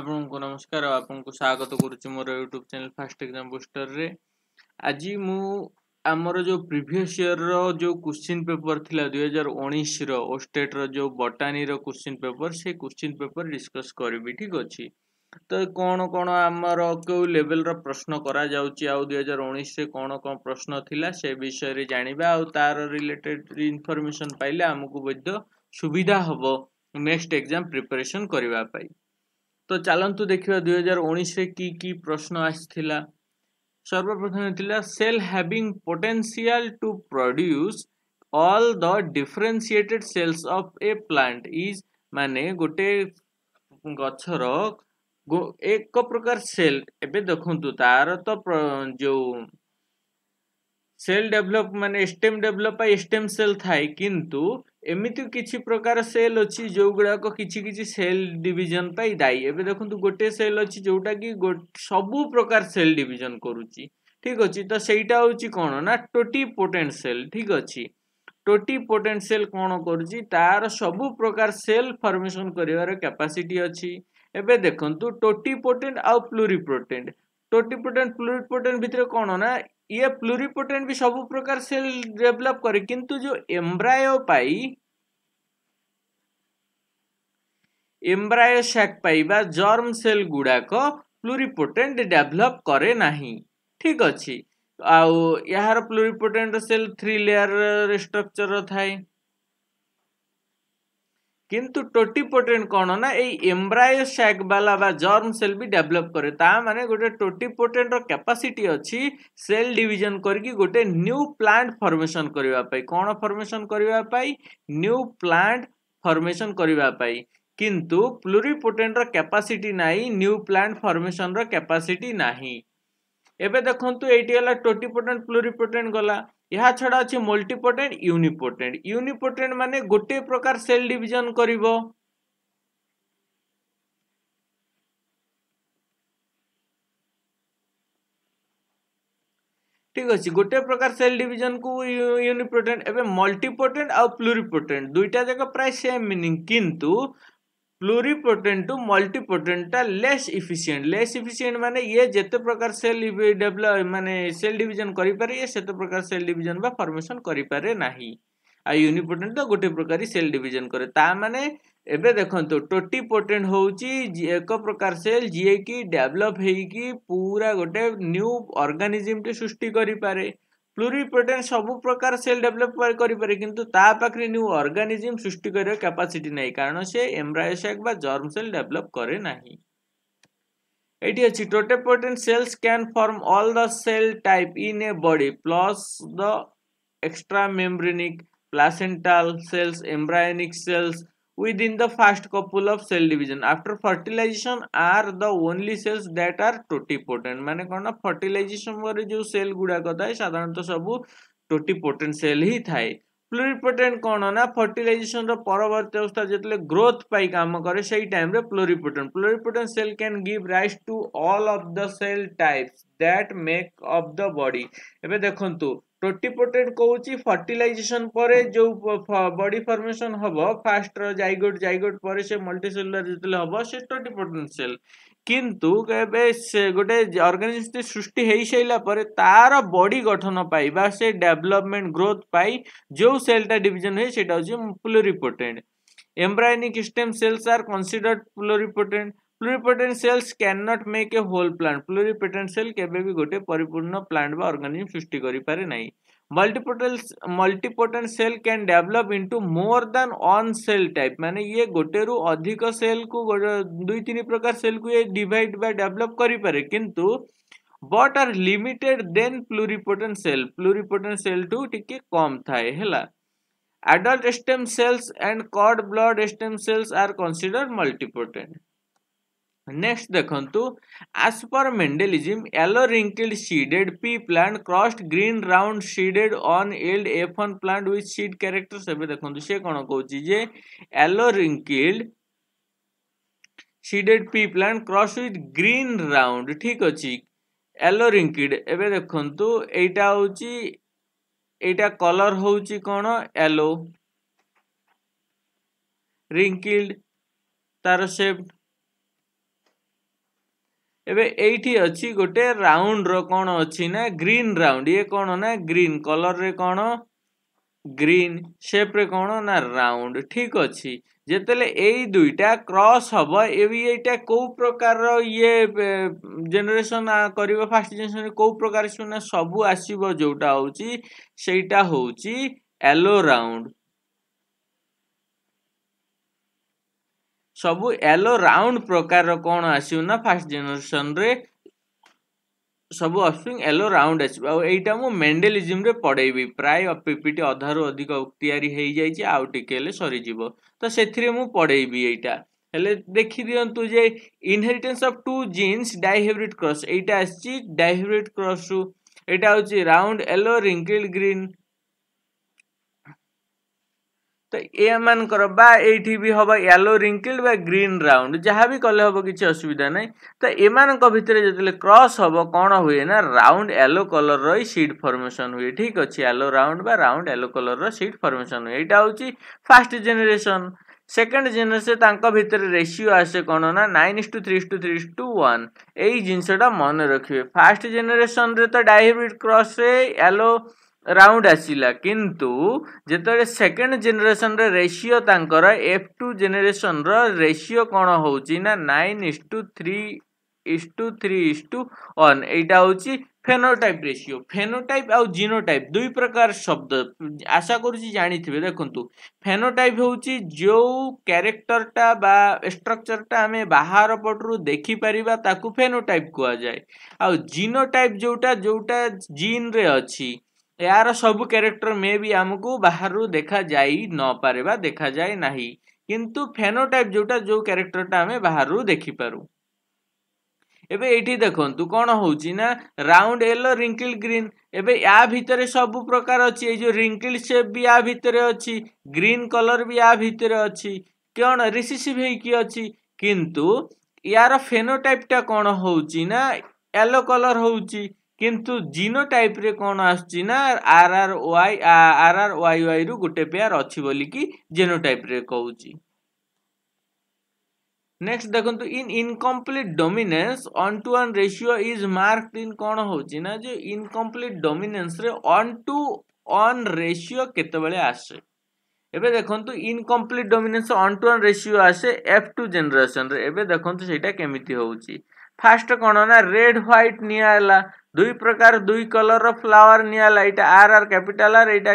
ଆପଣଙ୍କୁ ନମସ୍କାର ଆପଣଙ୍କୁ ସ୍ୱାଗତ କରୁଛି ମୋର ୟୁଟ୍ୟୁବ୍ ଚ୍ୟାନେଲ୍ ଫାଷ୍ଟ ଏକ୍ଜାମ୍ ବୁଷ୍ଟରରେ ଆଜି ମୁଁ ଆମର ଯେଉଁ ପ୍ରିଭିୟସ୍ ଇୟର୍ର ଯେଉଁ କୋଶ୍ଚିନ୍ ପେପର୍ ଥିଲା ଦୁଇହଜାର ଉଣେଇଶର ଓ ଷ୍ଟେଟ୍ର ଯେଉଁ ବଟାନୀର କୋଶ୍ଚିନ୍ ପେପର୍ ସେ କୋଶ୍ଚିନ୍ ପେପର୍ ଡିସ୍କସ୍ କରିବି ଠିକ୍ ଅଛି ତ କ'ଣ କ'ଣ ଆମର କେଉଁ ଲେଭେଲର ପ୍ରଶ୍ନ କରାଯାଉଛି ଆଉ ଦୁଇ ହଜାର ଉଣେଇଶରେ କ'ଣ କ'ଣ ପ୍ରଶ୍ନ ଥିଲା ସେ ବିଷୟରେ ଜାଣିବା ଆଉ ତାର ରିଲେଟେଡ୍ ଇନଫର୍ମେସନ୍ ପାଇଲେ ଆମକୁ ମଧ୍ୟ ସୁବିଧା ହେବ ନେକ୍ସଟ ଏକ୍ଜାମ୍ ପ୍ରିପାରେସନ୍ କରିବା ପାଇଁ ତ ଚାଲନ୍ତୁ ଦେଖିବା ଦୁଇହଜାର ଉଣେଇଶରେ କି କି ପ୍ରଶ୍ନ ଆସିଥିଲା ସର୍ବପ୍ରଥମେ ଥିଲା cell having potential to produce all the differentiated cells of a plant is ମାନେ ଗୋଟେ ଗଛର ଏକ ପ୍ରକାର ସେଲ୍ ଏବେ ଦେଖନ୍ତୁ ତାର ତ ଯେଉଁ ସେଲ୍ ଡେଭଲପ୍ ମାନେ ଷ୍ଟେମ୍ ଡେଭଲପ୍ ବା ଷ୍ଟେମ୍ ସେଲ୍ ଥାଏ କିନ୍ତୁ ଏମିତି କିଛି ପ୍ରକାର ସେଲ୍ ଅଛି ଯେଉଁଗୁଡ଼ାକ କିଛି କିଛି ସେଲ୍ ଡିଭିଜନ୍ ପାଇଁ ଦାୟୀ ଏବେ ଦେଖନ୍ତୁ ଗୋଟିଏ ସେଲ୍ ଅଛି ଯେଉଁଟାକି ସବୁ ପ୍ରକାର ସେଲ୍ ଡିଭିଜନ୍ କରୁଛି ଠିକ୍ ଅଛି ତ ସେଇଟା ହେଉଛି କ'ଣ ନା ଟୋଟି ପୋଟେଣ୍ଟ ସେଲ୍ ଠିକ୍ ଅଛି ଟୋଟି ପୋଟେଣ୍ଟ ସେଲ୍ କ'ଣ କରୁଛି ତା'ର ସବୁ ପ୍ରକାର ସେଲ୍ ଫର୍ମେସନ୍ କରିବାର କ୍ୟାପାସିଟି ଅଛି ଏବେ ଦେଖନ୍ତୁ ଟୋଟି ପୋଟେଣ୍ଟ ଆଉ ପ୍ଲୁରିପୋଟେଣ୍ଟ ଟୋଟିପୋଟେଣ୍ଟ ପ୍ଲୁରିପୋଟେଣ୍ଟ ଭିତରେ କ'ଣ ନା ये प्लूरीपोटेंट भी सब प्रकार सेल डेवलप करे किंतु जो एम्ब्रायो पाई एम्ब्रायो सैक पाई बा जर्म सेल गुड़ाक प्लूरीपोटेंट डेवलप करे नहीं ठीक अच्छे आउ यार pluripotent cell three layer structure थाए কিন্তু টোটিপোটেন্ট କ'ଣ ନା ଏଇ ଏମ୍ବ୍ରାୟୋସାକ୍ ବାଲା ବା ଜର୍ମ ସେଲ୍ ବି ଡେଭଲପ୍ କରେ ତା ମାନେ ଗୋଟେ ଟୋଟିପୋଟେଣ୍ଟର କ୍ୟାପାସିଟି ଅଛି ସେଲ୍ ଡିଭିଜନ୍ କରିକି ଗୋଟେ ନ୍ୟୁ ପ୍ଲାଣ୍ଟ ଫର୍ମେସନ୍ କରିବା ପାଇଁ କ'ଣ ଫର୍ମେସନ୍ କରିବା ପାଇଁ ନ୍ୟୁ ପ୍ଲାଣ୍ଟ ଫର୍ମେସନ୍ କରିବା ପାଇଁ କିନ୍ତୁ ପ୍ଲୁରିପୋଟେଣ୍ଟର କ୍ୟାପାସିଟି ନାହିଁ ନ୍ୟୁ ପ୍ଲାଣ୍ଟ ଫର୍ମେସନ୍ର କ୍ୟାପାସିଟି ନାହିଁ ଏବେ ଦେଖନ୍ତୁ ଏଇଟି ହେଲା ଟୋଟିପୋଟେଣ୍ଟ ପ୍ଲୁରିପୋଟେଣ୍ଟ ଗଲା ଏହା ଛଡ଼ା ଅଛି ମଲ୍ଟିପୋଟେଣ୍ଟ ୟୁନିପୋଟେଣ୍ଟ ୟୁନିପୋଟେଣ୍ଟ ମାନେ ଗୋଟିଏ ପ୍ରକାର ସେଲ୍ ଡିଭିଜନ୍ କରିବ ঠিক আছে গোটে প্রকার সেল ডিভিজন কু ইউনিপোটেন্ট এবে মল্টিপোটেন্ট আউ প্লুরিপোটেন্ট দুইটা যাক প্রায় সেম মিনিং কিন্তু प्लूरीपोटेंट टू मल्टीपोटेंटा लेस इफिसीयंट लेस इफिसीयंट मैंने ये जिते प्रकार सेल डेवलप माने सेल डिजन करते प्रकार सेल डिवीजन फर्मेसन फॉर्मेशन ना आ यूनिपोटेंट तो गोटे प्रकार सेल डिजन करे एवं देखो एबे देखंतु टोटीपोटेंट एक प्रकार सेल जी की डेवलप हेकी पूरा गोटे न्यू अर्गानिजम टे सृष्टि करें ପ୍ଲୁରିପୋଟେଣ୍ଟ ସବୁ ପ୍ରକାର ସେଲ୍ ଡେଭଲପ୍ କରିପାରେ କିନ୍ତୁ ତା ପାଖରେ ନ୍ୟୁ ଅର୍ଗାନିଜିମ୍ ସୃଷ୍ଟି କରିବାର କ୍ୟାପାସିଟି ନାହିଁ କାରଣ ସେ ଏମ୍ବ୍ରାୟୋସାକ୍ ବା ଜର୍ମ ସେଲ୍ ଡେଭଲପ୍ କରେ ନାହିଁ ଏଇଠି ଅଛି totipotent cells can form all the cell type in a body plus the extra embryonic placental cells embryonic cells within the first couple of cell division after fertilization are the only cells that are totipotent माने कौन fertilization पर जो cell गुड़ा को था साधारणतः सब totipotent cell ही था प्लोरीपोटेंट कौन ना फर्टिलाइजेशन परवर्त अवस्था जो ग्रोथ पाई कम कै से time pluripotent pluripotent cell can give rise to all of the cell types that make up the body एवं देखु ଟୋଟିପୋଟେଡ୍ କହୁଛି ଫର୍ଟିଲାଇଜେସନ୍ ପରେ ଯେଉଁ ବଡି ଫର୍ମେସନ୍ ହବ ଫାର୍ଷ୍ଟର ଜାଇଗୋଟ୍ ଜାଇଗୋଟ୍ ପରେ ସେ ମଲ୍ଟିସେଲୁଲାର ଯେତେବେଳେ ହବ ସେ ଟୋଟିପୋଟେଣ୍ଟ ସେଲ୍ କିନ୍ତୁ ଏବେ ସେ ଗୋଟେ ଅର୍ଗାନିଜମ୍ଟି ସୃଷ୍ଟି ହେଇସାରିଲା ପରେ ତାର ବଡି ଗଠନ ପାଇଁ ବା ସେ ଡେଭଲପମେଣ୍ଟ ଗ୍ରୋଥ୍ ପାଇଁ ଯେଉଁ ସେଲ୍ଟା ଡିଭିଜନ୍ ହୁଏ ସେଇଟା ହେଉଛି pluripotent embryonic stem cells are considered pluripotent pluripotentials can not make a whole plant pluripotential কেবে বি গোটে পরিপূর্ণ প্লান্ট বা অর্গানিজম सृष्टि করিপারে নাই multipotent multipotent cell can develop into more than one cell type माने ये गोटे रु अधिक सेल को दुई तीन प्रकार सेल को ये डिवाइड बाय डेवलप पारे किंतु but are limited than pluripotent cell pluripotent cell टू टिके कम थाए हेला adult stem cells and cord blood stem cells are consider multipotent next देखु as per mendeleism yellow wrinkled seeded pea plant crossed green round seeded on yield f1 plant with seed characters ଏବେ ଦେଖନ୍ତୁ ସେ କ'ଣ କହୁଛି ଯେ yellow wrinkled seeded pea plant crossed with green round ଠିକ ଅଛି yellow wrinkled ଏବେ ଦେଖନ୍ତୁ ଏଇଟା ହେଉଛି ଏଇଟା କଲର୍ ହେଉଛି କ'ଣ yellow wrinkled ତାର ସେପ୍ଟ ଏବେ ଏଇଠି ଅଛି ଗୋଟେ ରାଉଣ୍ଡର କ'ଣ ଅଛି ନା ଗ୍ରୀନ୍ ରାଉଣ୍ଡ ଇଏ କ'ଣ ନା ଗ୍ରୀନ୍ କଲର୍ରେ କ'ଣ ଗ୍ରୀନ୍ ସେପ୍ରେ କ'ଣ ନା ରାଉଣ୍ଡ ଠିକ୍ ଅଛି ଯେତେବେଳେ ଏଇ ଦୁଇଟା କ୍ରସ୍ ହେବ ଏଇଟା କେଉଁ ପ୍ରକାରର ଇଏ ଜେନେରେସନ୍ କରିବ ଫାର୍ଷ୍ଟ ଜେନେରେସନ୍ କେଉଁ ପ୍ରକାର ସିନା ସବୁ ଆସିବ ଯେଉଁଟା ହେଉଛି ସେଇଟା ହେଉଛି ୟେଲୋ ରାଉଣ୍ଡ ସବୁ ୟେଲୋ ରାଉଣ୍ଡ ପ୍ରକାରର କ'ଣ ଆସିବ ନା ଫାର୍ଷ୍ଟ ଜେନେରେସନରେ ସବୁ ଅପସ୍ପ୍ରିଂ ୟେଲୋ ରାଉଣ୍ଡ ଆସିବ ଆଉ ଏଇଟା ମୁଁ ମେଣ୍ଡେଲିଜିମ୍ରେ ପଢ଼େଇବି ପ୍ରାୟ ପିପିଟି ଅଧାରୁ ଅଧିକ ତିଆରି ହେଇଯାଇଛି ଆଉ ଟିକେ ହେଲେ ସରିଯିବ ତ ସେଥିରେ ମୁଁ ପଢ଼େଇବି ଏଇଟା ହେଲେ ଦେଖିଦିଅନ୍ତୁ ଯେ inheritance of two genes dihybrid cross ଏଇଟା ଆସିଛି ଡାଇହେବ୍ରିଡ୍ କ୍ରସ୍ରୁ ଏଇଟା ହେଉଛି ରାଉଣ୍ଡ ୟେଲୋ ରିଙ୍କିଲ୍ ଗ୍ରୀନ୍ ତ ଏମାନଙ୍କର ବା ଏଇଠି ବି ହେବ ୟେଲୋ ରିଙ୍କିଲ୍ଡ ବା ଗ୍ରୀନ୍ ରାଉଣ୍ଡ ଯାହା ବି କଲେ ହେବ କିଛି ଅସୁବିଧା ନାହିଁ ତ ଏମାନଙ୍କ ଭିତରେ ଯେତେବେଳେ କ୍ରସ୍ ହେବ କ'ଣ ହୁଏ ନା ରାଉଣ୍ଡ ୟେଲୋ କଲର୍ର ଏଇ ସିଡ୍ ଫର୍ମେସନ୍ ହୁଏ ଠିକ୍ ଅଛି ୟେଲୋ ରାଉଣ୍ଡ ବା ରାଉଣ୍ଡ ୟେଲୋ କଲର୍ର ସିଡ୍ ଫର୍ମେସନ୍ ହୁଏ ଏଇଟା ହେଉଛି ଫାର୍ଷ୍ଟ ଜେନେରେସନ୍ ସେକେଣ୍ଡ ଜେନେରେସନ୍ ତାଙ୍କ ଭିତରେ ରେସିଓ ଆସେ କ'ଣ ନା nine is to three is to three is two one ଏଇ ଜିନିଷଟା ମନେ ରଖିବେ ଫାର୍ଷ୍ଟ ଜେନେରେସନ୍ରେ ତ ଡାଇବ୍ରିଡ଼ କ୍ରସ୍ରେ ୟେଲୋ ରାଉଣ୍ଡ ଆସିଲା କିନ୍ତୁ ଯେତେବେଳେ ସେକେଣ୍ଡ ଜେନେରେସନ୍ର ରେସିଓ ତାଙ୍କର ଏଫ୍ ଟୁ ଜେନେରେସନ୍ର ରେସିଓ କ'ଣ ହେଉଛି ନା nine is to three is to three is two one ଏଇଟା ହେଉଛି ফেনোটাইপ রেসিও ফেনোটাইপ আউ জিনোটাইপ দুই প্রকার শব্দ আশা করছি জাঁথিবে দেখন্তু ফেনোটাইপ হচ্ছে যে ক্যারেক্টরটা বা স্ট্রকচরটা আমি বাহার পটরু দেখিপারিবা তাকু ফেনোটাইপ কুয়া যায় আউ জিনোটাইপ যেটা যেটা জিনরে অছি ଏହାର ସବୁ କ୍ୟାରେକ୍ଟର ମେ ବି ଆମକୁ ବାହାରୁ ଦେଖାଯାଇ ନପାରେ ବା ଦେଖାଯାଏ ନାହିଁ କିନ୍ତୁ ଫେନୋଟାଇପ୍ ଯେଉଁଟା ଯେଉଁ କ୍ୟାରେକ୍ଟରଟା ଆମେ ବାହାରୁ ଦେଖିପାରୁ ଏବେ ଏଇଠି ଦେଖନ୍ତୁ କ'ଣ ହେଉଛି ନା ରାଉଣ୍ଡ ୟେଲୋ ରିଙ୍କିଲ୍ ଗ୍ରୀନ୍ ଏବେ ୟା ଭିତରେ ସବୁ ପ୍ରକାର ଅଛି ଏଇ ଯେଉଁ ରିଙ୍କିଲ୍ ସେପ୍ ବି ୟା ଭିତରେ ଅଛି ଗ୍ରୀନ୍ କଲର୍ ବି ୟା ଭିତରେ ଅଛି କ'ଣ ରିସିସିଭ୍ ହେଇକି ଅଛି କିନ୍ତୁ ୟାର ଫେନୋଟାଇପ୍ଟା କ'ଣ ହେଉଛି ନା ୟେଲୋ କଲର୍ ହେଉଛି କିନ୍ତୁ ଜିନୋ ଟାଇପ୍ରେ କ'ଣ ଆସୁଛି ନା ଆର୍ ଆର୍ ୱାଇ ଆର୍ ଆର୍ ୱାଇ ୱାଇରୁ ଗୋଟେ ପେୟାର ଅଛି ବୋଲିକି ଜେନୋ ଟାଇପ୍ରେ କହୁଛି ନେକ୍ସଟ ଦେଖନ୍ତୁ in incomplete dominance one two one ratio is marked in କ'ଣ ହେଉଛି ନା ଯେ ଇନକମ୍ପ୍ଲିଟ୍ ଡୋମିନେନ୍ସରେ ଅନ୍ ଟୁ ଅନ୍ ରେସିଓ କେତେବେଳେ ଆସେ ଏବେ ଦେଖନ୍ତୁ incomplete dominance one two one ratio ଆସେ ଏଫ୍ ଟୁ ଜେନେରେସନରେ ଏବେ ଦେଖନ୍ତୁ ସେଇଟା କେମିତି ହେଉଛି ଫାର୍ଷ୍ଟ କ'ଣ ନା ରେଡ୍ ହ୍ୱାଇଟ୍ ନିଆଁ ହେଲା দুই প্রকার দুই কলর ফ্লাওয়ার নিয়ালা এটা আর আর ক্যাপিটাল আর এটা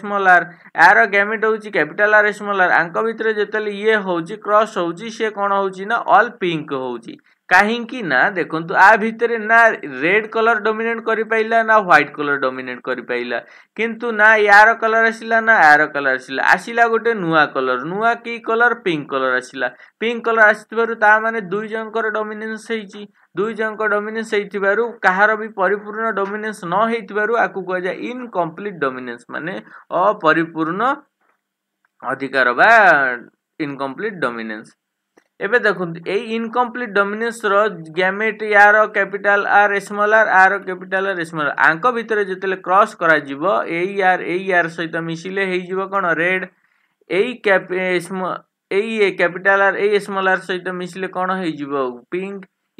স্মল আর এর গ্যামেট হচ্ছে ক্যাপিটাল আর স্মল আর আঙ্ক ভিতরে যেতলে ইয়ে হচ্ছে ক্রস হচ্ছে সে কোণ হচ্ছে না অল পিঙ্ক হচ্ছে କାହିଁକି ନା ଦେଖନ୍ତୁ ଆ ଭିତରେ ନା ରେଡ୍ କଲର୍ ଡୋମିନେଟ୍ କରିପାରିଲା ନା ହ୍ୱାଇଟ୍ କଲର୍ ଡୋମିନେଟ୍ କରିପାରିଲା କିନ୍ତୁ ନା ୟାର କଲର୍ ଆସିଲା ନା ୟାର କଲର୍ ଆସିଲା ଆସିଲା ଗୋଟେ ନୂଆ କଲର୍ ନୂଆ କି କଲର୍ ପିଙ୍କ କଲର୍ ଆସିଲା ପିଙ୍କ କଲର୍ ଆସିଥିବାରୁ ତା ମାନେ ଦୁଇ ଜଣଙ୍କର ଡୋମିନେନ୍ସ ହେଇଛି ଦୁଇ ଜଣଙ୍କ ଡୋମିନେନ୍ସ ହେଇଥିବାରୁ କାହାର ବି ପରିପୂର୍ଣ୍ଣ ଡୋମିନେନ୍ସ ନ ହେଇଥିବାରୁ ଆକୁ କୁହାଯାଏ ଇନକମ୍ପ୍ଲିଟ୍ ଡୋମିନେନ୍ସ ମାନେ ଅପରିପୂର୍ଣ୍ଣ ଅଧିକାର ବା ଇନକମ୍ପ୍ଲିଟ୍ ଡୋମିନେନ୍ସ এবে দেখুন এই ইনকমপ্লিট ডমিনেন্সর গ্যামেট ইয়ার ক্যাপিটাল আর স্মল আর আর ক্যাপিটাল আর স্মল আঙ্ক ভিতরে যেতলে ক্রস করা যাব এই আর এই আর সহিত মিশিলে হয়ে যাব কোন রেড এই এই ক্যাপিটাল আর এই স্মল আর সহিত মিশিলে কোন হয়ে যাব পিঙ্ক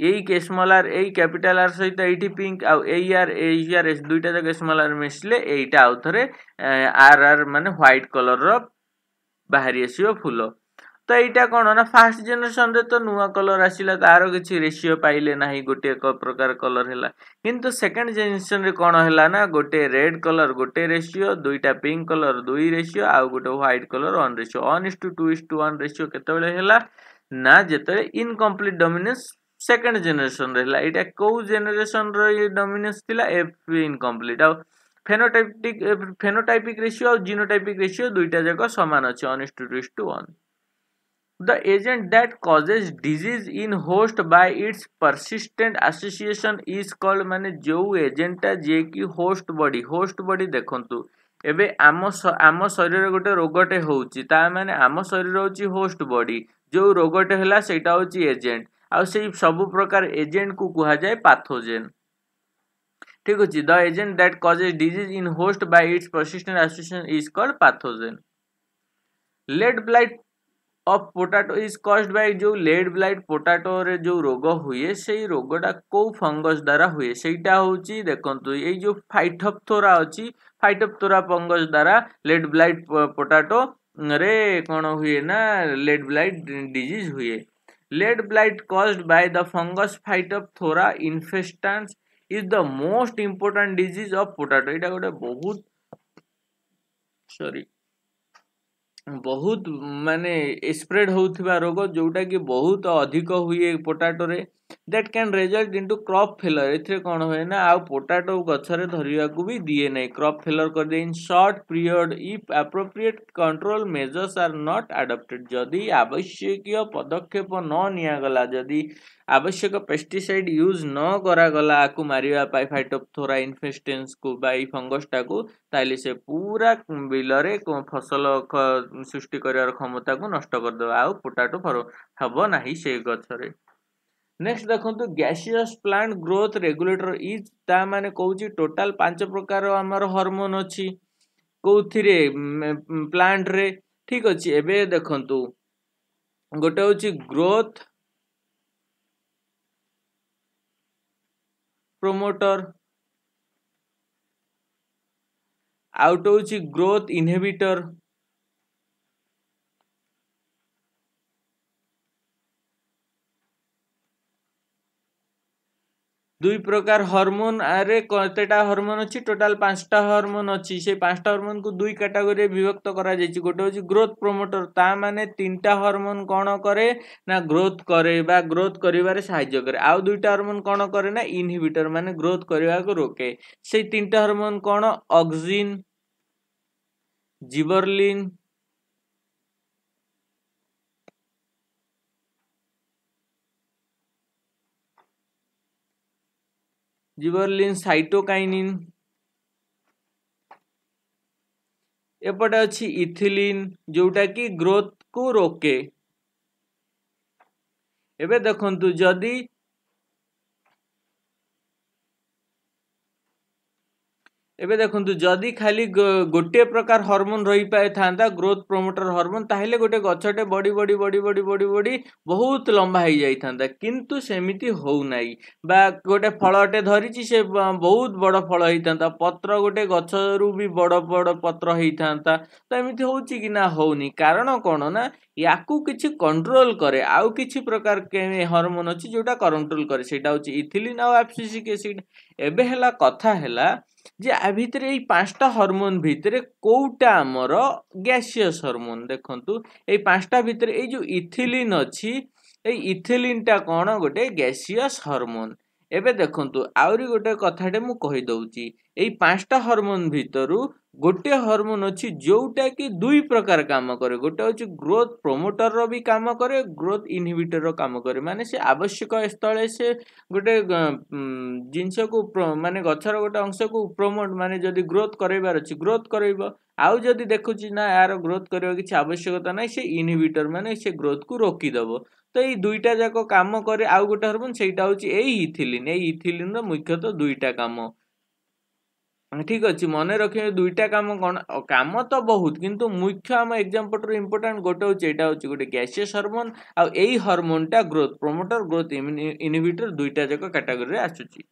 এই স্মল আর এই ক্যাপিটাল আর সহিত এইটি পিঙ্ক আউ এই আর এই আর দুইটা যাক স্মল আর মিশিলে এইটা আউথরে আর আর মানে হোয়াইট কলরর বাহারি আসিব ফুল ତ ଏଇଟା କ'ଣ ନା ଫାର୍ଷ୍ଟ ଜେନେରେସନ୍ରେ ତ ନୂଆ କଲର୍ ଆସିଲା ତା'ର କିଛି ରେସିଓ ପାଇଲେ ନାହିଁ ଗୋଟିଏ ପ୍ରକାର କଲର୍ ହେଲା କିନ୍ତୁ ସେକେଣ୍ଡ ଜେନେରେସନ୍ରେ କ'ଣ ହେଲା ନା ଗୋଟେ ରେଡ୍ କଲର୍ ଗୋଟେ ରେସିଓ ଦୁଇଟା ପିଙ୍କ କଲର୍ ଦୁଇ ରେସିଓ ଆଉ ଗୋଟେ white colour one ratio one is to two ଇସ୍ ଟୁ ୱାନ୍ ରେସିଓ କେତେବେଳେ ହେଲା ନା ଯେତେବେଳେ ଇନକମ୍ପ୍ଲିଟ୍ ଡମିନେନ୍ସ ସେକେଣ୍ଡ ଜେନେରେସନ୍ରେ ହେଲା ଏଇଟା କେଉଁ ଜେନେରେସନ୍ର ଡମିନେନ୍ସ ଥିଲା ଏଫ୍ ଇନକମ୍ପ୍ଲିଟ୍ ଆଉ ଫେନୋଟାଇପିକ୍ ଫେନୋଟାଇପିକ୍ ରେସିଓ ଆଉ ଜିନୋଟାଇପିକ୍ ରେସିଓ ଦୁଇଟା ଯାକ ସମାନ ଅଛି ୱାନ୍ ଇସ୍ ଟୁ ଟୁ ଇସ୍ two to the agent that causes disease in host by its persistent association is called মানে ଯେଉଁ ଏଜେଣ୍ଟଟା ଯିଏକି ହୋଷ୍ଟ ବଡି ହୋଷ୍ଟ ବଡି ଦେଖନ୍ତୁ ଏବେ ଆମ ଆମ ଶରୀରରେ ଗୋଟେ ରୋଗଟେ ହେଉଛି ତା ମାନେ ଆମ ଶରୀର ହେଉଛି ହୋଷ୍ଟ ବଡି ଯେଉଁ ରୋଗଟେ ହେଲା ସେଇଟା ହେଉଛି ଏଜେଣ୍ଟ ଆଉ ସେଇ ସବୁ ପ୍ରକାର ଏଜେଣ୍ଟକୁ କୁହାଯାଏ ପାଥୋଜେନ୍ ଠିକ୍ ଅଛି the agent that causes disease in host by its persistent association is called pathogen late blight of potato is caused by जो लेड ब्लाइट पोटाटो रे जो रोग हुए से रोगटा कौ फंगस द्वारा हुए सेटा हूँ देखो ये जो फाइटोप्थोरा अच्छी फाइटोप्थोरा फंगस द्वारा लेड ब्लाइट पोटाटो रे कौन हुए ना लेड ब्लाइट डिजीज हुए late blight caused by the fungus Phytophthora infestans is the most important disease of potato ये गोटे बहुत सरी ବହୁତ ମାନେ ସ୍ପ୍ରେଡ୍ ହେଉଥିବା ରୋଗ ଯେଉଁଟାକି ବହୁତ ଅଧିକ ହୁଏ ପଟାଟୋରେ that can result into crop failure ଏଥିରେ କ'ଣ ହୁଏ ନା ଆଉ ପୋଟାଟୋ ଗଛରେ ଧରିବାକୁ ବି ଦିଏ ନାହିଁ କ୍ରପ୍ ଫେଲର୍ କରିଦିଏ in short period if appropriate control measures are not adopted ଯଦି ଆବଶ୍ୟକୀୟ ପଦକ୍ଷେପ ନ ନିଆଗଲା ଯଦି ଆବଶ୍ୟକ ପେଷ୍ଟିସାଇଡ୍ ୟୁଜ୍ ନ କରାଗଲା ଆକୁ ମାରିବା ପାଇଁ ଫାଇଟୋଥୋରା ଇନଫେଷ୍ଟେନ୍ସକୁ ବା ଏଇ ଫଙ୍ଗସଟାକୁ ତାହେଲେ ସେ ପୁରା ବିଲରେ ଫସଲ ସୃଷ୍ଟି କରିବାର କ୍ଷମତାକୁ ନଷ୍ଟ କରିଦେବ ଆଉ ପୋଟାଟୋ ହେବ ନାହିଁ ସେ ଗଛରେ ନେକ୍ସଟ ଦେଖନ୍ତୁ gaseous plant growth regulator is ତା ମାନେ କହୁଛି ଟୋଟାଲ ପାଞ୍ଚ ପ୍ରକାର ଆମର ହରମୋନ ଅଛି କେଉଁଥିରେ ପ୍ଲାଣ୍ଟରେ ଠିକ ଅଛି ଏବେ ଦେଖନ୍ତୁ ଗୋଟେ ହଉଛି ଗ୍ରୋଥ ପ୍ରୋମୋଟର ଆଉ ଗୋଟେ ହଉଛି ଗ୍ରୋଥ ଇନହେବିଟର দুই প্রকার হরমোন আরে কতটা হরমোন অছি টোটাল পাঁচটা হরমোন অছি সেই পাঁচটা হরমোন কু দুই ক্যাটাগরি বিভক্ত করা যাইছি গোটে হচ্ছে গ্রোথ প্রমোটর তা মানে তিনটা হরমোন কোন করে না গ্রোথ করে বা গ্রোথ করিবারে সাহায্য করে আউ দুইটা হরমোন কোন করে না ইনহিবিটর মানে গ্রোথ করিবাকে রোকে সেই তিনটা হরমোন কোন অক্সিন জিবরলিন જીવરલિન સાઇટોકાઇનિન એપટે અછી ઇથિલિન જોટા કી ગ્રોથ કુ રોકે એબે દેખંતુ જદી ଏବେ ଦେଖନ୍ତୁ ଯଦି ଖାଲି ଗୋଟିଏ ପ୍ରକାର ହର୍ମୋନ୍ ରହିପାରିଥାନ୍ତା ଗ୍ରୋଥ୍ ପ୍ରମୋଟର୍ ହର୍ମୋନ୍ ତାହେଲେ ଗୋଟେ ଗଛଟେ ବଡ଼ି ବଡ଼ି ବଡ଼ି ବଡ଼ି ବଡ଼ି ବଡ଼ି ବହୁତ ଲମ୍ବା ହେଇଯାଇଥାନ୍ତା କିନ୍ତୁ ସେମିତି ହେଉନାହିଁ ବା ଗୋଟେ ଫଳଟେ ଧରିଛି ସେ ବହୁତ ବଡ଼ ଫଳ ହେଇଥାନ୍ତା ପତ୍ର ଗୋଟେ ଗଛରୁ ବି ବଡ଼ ବଡ଼ ପତ୍ର ହେଇଥାନ୍ତା ତ ଏମିତି ହେଉଛି କି ନା ହେଉନି କାରଣ କ'ଣ ନା ୟାକୁ କିଛି କଣ୍ଟ୍ରୋଲ କରେ ଆଉ କିଛି ପ୍ରକାର ହରମୋନ୍ ଅଛି ଯେଉଁଟା କଣ୍ଟ୍ରୋଲ କରେ ସେଇଟା ହେଉଛି ଇଥିଲିନ୍ ଆଉ ଆପ୍ସିସିକ୍ ଏସିଡ୍ ଏବେ ହେଲା କଥା ହେଲା ଯେ ଆ ଭିତରେ ଏଇ ପାଞ୍ଚଟା ହରମୋନ୍ ଭିତରେ କେଉଁଟା ଆମର ଗ୍ୟାସିୟସ୍ ହରମୋନ୍ ଦେଖନ୍ତୁ ଏଇ ପାଞ୍ଚଟା ଭିତରେ ଏଇ ଯେଉଁ ଇଥିଲିନ୍ ଅଛି ଏଇ ଇଥିଲିନ୍ଟା କ'ଣ ଗୋଟେ ଗ୍ୟାସିୟସ୍ ହରମୋନ୍ ଏବେ ଦେଖନ୍ତୁ ଆହୁରି ଗୋଟେ କଥାଟେ ମୁଁ କହିଦେଉଛି ଏଇ ପାଞ୍ଚଟା ହରମୋନ୍ ଭିତରୁ ଗୋଟିଏ ହରମୋନ୍ ଅଛି ଯେଉଁଟାକି ଦୁଇ ପ୍ରକାର କାମ କରେ ଗୋଟେ ହେଉଛି ଗ୍ରୋଥ୍ ପ୍ରମୋଟରର ବି କାମ କରେ ଗ୍ରୋଥ୍ ଇନହିବିଟରର କାମ କରେ ମାନେ ସେ ଆବଶ୍ୟକ ସ୍ଥଳେ ସେ ଗୋଟେ ଜିନିଷକୁ ମାନେ ଗଛର ଗୋଟେ ଅଂଶକୁ ପ୍ରମୋଟ ମାନେ ଯଦି ଗ୍ରୋଥ୍ କରାଇବାର ଅଛି ଗ୍ରୋଥ୍ କରାଇବ ଆଉ ଯଦି ଦେଖୁଛି ନା ଏହାର ଗ୍ରୋଥ୍ କରିବା କିଛି ଆବଶ୍ୟକତା ନାହିଁ ସେ ଇନହିବିଟର ମାନେ ସେ ଗ୍ରୋଥ୍କୁ ରୋକିଦେବ ତ ଏଇ ଦୁଇଟା ଯାକ କାମ କରେ ଆଉ ଗୋଟେ ହରମୋନ୍ ସେଇଟା ହେଉଛି ଏଇ ଇଥିଲିନ୍ ଏଇ ଇଥିଲିନ୍ର ମୁଖ୍ୟତଃ ଦୁଇଟା କାମ ଠିକ୍ ଅଛି ମନେ ରଖିବେ ଦୁଇଟା କାମ କ'ଣ କାମ ତ ବହୁତ କିନ୍ତୁ ମୁଖ୍ୟ ଆମ ଏକ୍ଜାମ୍ ପଟରୁ ଇମ୍ପୋର୍ଟାଣ୍ଟ ଗୋଟେ ହେଉଛି ଏଇଟା ହେଉଛି ଗୋଟେ ଗ୍ୟାସିୟସ୍ ହରମୋନ୍ ଆଉ ଏଇ ହରମୋନ୍ଟା ଗ୍ରୋଥ୍ ପ୍ରମୋଟର୍ ଗ୍ରୋଥ୍ ଇନିଭିଟର୍ ଦୁଇଟା ଯାକ କାଟାଗୋରୀରେ ଆସୁଛି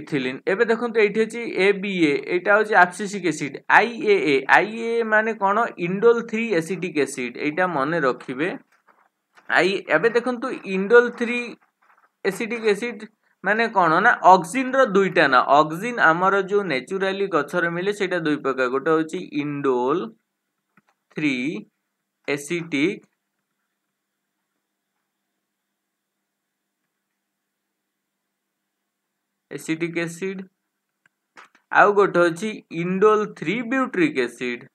ইথিলিন এবে দেখন্তু এইটি হচ্ছে এ বি এ এইটা হচ্ছে abscisic acid I A A I A মানে কোণ ইন্ডোল থ্রি এসিটিক এসিড এইটা মনে রাখবে আই এবে দেখন্তু ইন্ডোল থ্রি এসিটিক এসিড মানে কোণ না অক্সিনর দুইটা না অক্সিন আমার যে ন্যাচুরালি গছরে মিলে সেটা দুই প্রকার গোটা হচ্ছে indole three acetic acidic acid आउ गोटे अच्छी इंडोल थ्री ब्यूट्रिक एसिड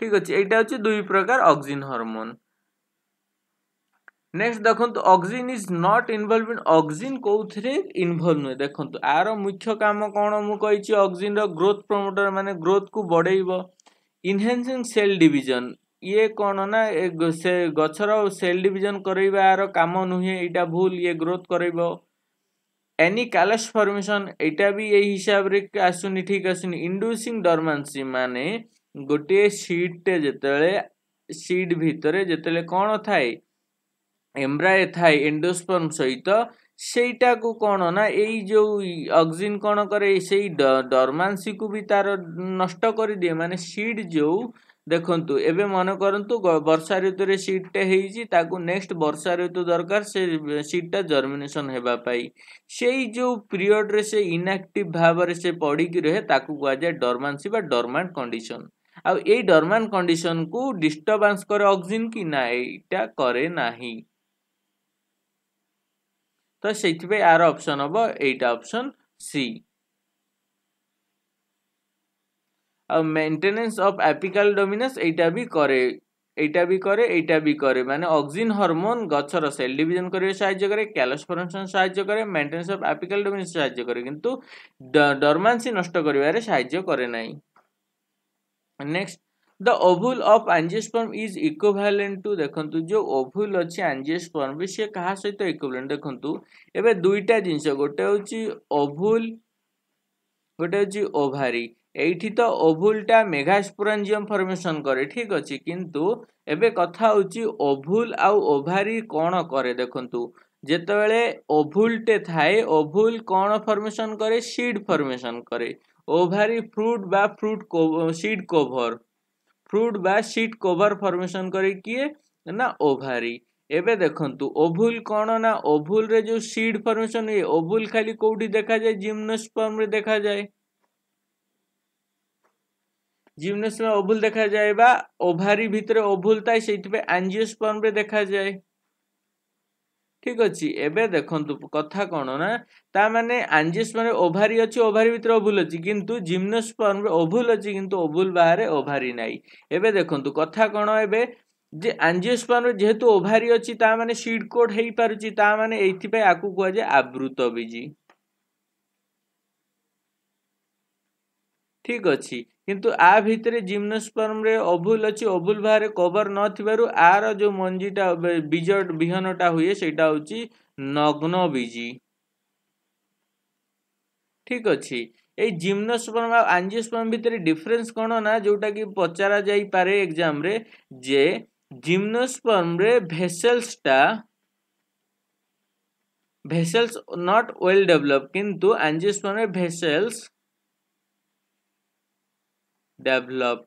ঠিক আছে এইটা হচ্ছে দুই প্রকার অক্সিন হরমোন নেক্সট দেখন্তু auxin is not involve in auxin কোউথিরে ইনভলভ নয় দেখন্তু আর মুখ্য কাম কোন মু কইছি অক্সিন র গ্রোথ প্রমোটর মানে গ্রোথ কু বড়াইব ইনহেন্সিং সেল ডিভিজন ଇଏ କ'ଣ ନା ସେ ଗଛର ସେଲ୍ ଡିଭିଜନ୍ କରାଇବାର କାମ ନୁହେଁ ଏଇଟା ଭୁଲ ଇଏ ଗ୍ରୋଥ୍ କରାଇବ ଏନି କାଲେସ୍ ଫର୍ମେସନ୍ ଏଇଟା ବି ଏଇ ହିସାବରେ ଆସୁନି ଠିକ୍ ଆସୁନି ଇଣ୍ଡ୍ୟୁସିଂ ଡର୍ମାନ୍ସି ମାନେ ଗୋଟିଏ ସିଡ଼୍ଟେ ଯେତେବେଳେ ସିଡ଼୍ ଭିତରେ ଯେତେବେଳେ କ'ଣ ଥାଏ ଏମ୍ବ୍ରାଏ ଥାଏ ଏଣ୍ଡୋସ୍ପର୍ମ ସହିତ ସେଇଟାକୁ କ'ଣ ନା ଏଇ ଯେଉଁ ଅକ୍ସିନ୍ କ'ଣ କରେ ସେଇ ଡର୍ମାନ୍ସିକୁ ବି ତାର ନଷ୍ଟ କରିଦିଏ ମାନେ ସିଡ଼୍ ଯେଉଁ ଦେଖନ୍ତୁ ଏବେ ମନେ କରନ୍ତୁ ବର୍ଷା ଋତୁରେ ସିଡ଼୍ଟେ ହେଇଛି ତାକୁ ନେକ୍ସଟ ବର୍ଷା ଋତୁ ଦରକାର ସେ ସିଡ଼୍ଟା ଜର୍ମିନେସନ୍ ହେବା ପାଇଁ ସେଇ ଯେଉଁ ପିରିୟଡ଼ରେ ସେ ଇନାକ୍ଟିଭ୍ ଭାବରେ ସେ ପଡ଼ିକି ରହେ ତାକୁ କୁହାଯାଏ ଡର୍ମାନ୍ସି ବା ଡର୍ମାଣ୍ଟ କଣ୍ଡିସନ୍ ଆଉ ଏଇ ଡର୍ମାଣ୍ଟ କଣ୍ଡିସନ୍କୁ ଡିଷ୍ଟର୍ବାନ୍ସ କରେ ଅକ୍ସିଜେନ୍ କି ନା ଏଇଟା କରେ ନାହିଁ ତ ସେଇଥିପାଇଁ ଆର ଅପସନ୍ ହବ ଏଇଟା ଅପସନ୍ ସି ଆଉ ମେଣ୍ଟେନାନ୍ସ ଅଫ୍ অ্যাপিকাল ଡୋମିନାନ୍ସ ଏଇଟା ବି କରେ এইটা বি করে এইটা বি করে মানে অক্সিজেন হরমোন গছর সেল ডিভিজন করিবে সাহায্য করে ক্যালস ফর্মেশন সাহায্য করে মেন্টেনেন্স অফ অ্যাপিকাল ডোমিনেন্স সাহায্য করে কিন্তু ডরমান্সি নষ্ট করিবার সাহায্য করে নাই next the ovule of angiosperm is equivalent to দেখন্তু যে ওভুল अछि आंजियोस्पर्म বি সে কাহা সহিত ইকোভ্যালেন্ট দেখন্তু এবে দুইটা জিনিস गोटे হচ্ছে ওভুল गोटे হচ্ছে ওভারি এইটি তো ওভুলটা মেঘাস্পুরাঞ্জিয়ম ଫର୍ମେସନ୍ করে ঠিক ଅଛି কিন্তু এবে কথা হচ্ছে ওভুল আউ ওভারি କ'ଣ করে ଦେଖନ୍ତୁ ଯେତେବେଳେ ওভুলটে থাকে ওভুল କ'ଣ ଫର୍ମେସନ୍ করে সিড ଫର୍ମେସନ୍ করে ওভারি ফ্রুট বা ফ্রুট সিড কভর ফ্রুট বা সিড কভর ফর্মেসন করে কি না ওভারি এবে দেখন্তু ওভুল কোন না ওভুলরে যে সিড ফর্মেসন হুয়ে ওভুল খালি কোটি দেখা যায় জিমনোস্পর্মরে দেখা যায় ଜିମ୍ନେସିୟମ ଓଭୁଲ ଦେଖାଯାଏ ବା ଓଭାରି ଭିତରେ ଓଭୁଲ ଥାଏ ସେଇଥିପାଇଁ ଆଞ୍ଜିଓସ୍ପର୍ମରେ ଦେଖାଯାଏ ଠିକ ଅଛି ଏବେ ଦେଖନ୍ତୁ କଥା କ'ଣ ନା ତା ମାନେ ଆଞ୍ଜିଓସ୍ପର୍ମରେ ଓଭାରି ଅଛି ଓଭାରି ଭିତରେ ଓଭୁଲ ଅଛି କିନ୍ତୁ ଜିମ୍ନୋସ୍ପର୍ମରେ ଓଭୁଲ ଅଛି କିନ୍ତୁ ଓଭୁଲ ବାହାରେ ଓଭାରି ନାହିଁ ଏବେ ଦେଖନ୍ତୁ କଥା କ'ଣ ଏବେ ଯେ ଆଞ୍ଜିଓସ୍ପର୍ମରେ ଯେହେତୁ ଓଭାରି ଅଛି ତା ମାନେ ସିଡ୍ କୋଡ୍ ହେଇପାରୁଛି ତା ମାନେ ଏଇଥିପାଇଁ ଆକୁ କୁହାଯାଏ ଆବୃତ ବୀଜି ଠିକ ଅଛି କିନ୍ତୁ ଆ ଭିତରେ ଜିମ୍ନୋସ୍ପର୍ମରେ অভুল ଅଛି ଓଭୁଲ୍ ବାହାରେ କଭର୍ ନଥିବାରୁ ଆର যে মঞ্জিটা বীজ বিহনটা হুয়ে সেটা হচ্ছে নগ্ন ବୀଜି ঠিক অছি এই জিমনোস্পর্ম আর আঞ্জিওস্পর্ম ভিতরে ডিফরেন্স কোন না যেটা কি পচারা যাই পারে এক্সাম রে যে জিমনোস্পর্ম রে ভেসেলসটা ভেসেলস নট ওয়েল ডেভেলপ কিন্তু আঞ্জিওস্পর্ম রে ভেসেলস ଡେଭଲପ୍